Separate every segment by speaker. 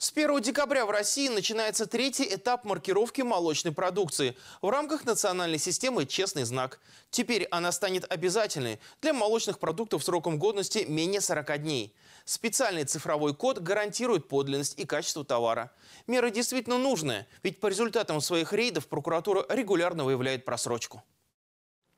Speaker 1: С 1 декабря в России начинается третий этап маркировки молочной продукции в рамках национальной системы «Честный знак». Теперь она станет обязательной для молочных продуктов сроком годности менее 40 дней. Специальный цифровой код гарантирует подлинность и качество товара. Мера действительно нужная, ведь по результатам своих рейдов прокуратура регулярно выявляет просрочку.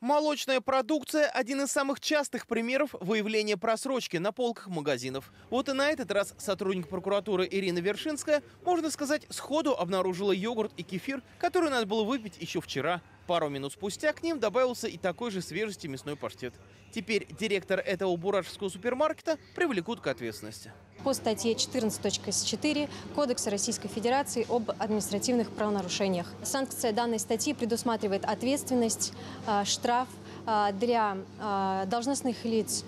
Speaker 1: Молочная продукция – один из самых частых примеров выявления просрочки на полках магазинов. Вот и на этот раз сотрудник прокуратуры Ирина Вершинская, можно сказать, сходу обнаружила йогурт и кефир, который надо было выпить еще вчера. Пару минут спустя к ним добавился и такой же свежести мясной паштет. Теперь директор этого Буражского супермаркета привлекут к ответственности
Speaker 2: по статье 14.4 Кодекса Российской Федерации об административных правонарушениях. Санкция данной статьи предусматривает ответственность, а, штраф а, для а, должностных лиц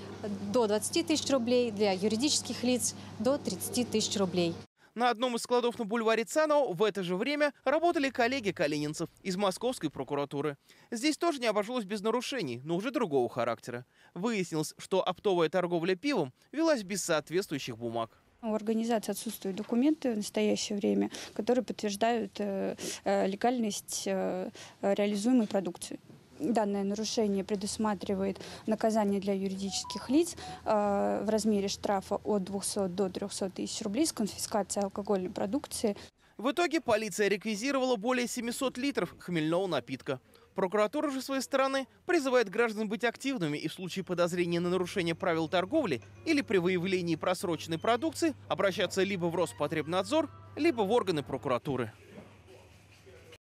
Speaker 2: до 20 тысяч рублей, для юридических лиц до 30 тысяч рублей.
Speaker 1: На одном из складов на бульваре Цано в это же время работали коллеги калининцев из московской прокуратуры. Здесь тоже не обошлось без нарушений, но уже другого характера. Выяснилось, что оптовая торговля пивом велась без соответствующих бумаг.
Speaker 3: У организации отсутствуют документы в настоящее время, которые подтверждают э, э, легальность э, реализуемой продукции. Данное нарушение предусматривает наказание для юридических лиц э, в размере штрафа от 200 до 300 тысяч рублей с конфискацией алкогольной продукции.
Speaker 1: В итоге полиция реквизировала более 700 литров хмельного напитка. Прокуратура же, с своей стороны, призывает граждан быть активными и в случае подозрения на нарушение правил торговли или при выявлении просроченной продукции обращаться либо в Роспотребнадзор, либо в органы прокуратуры.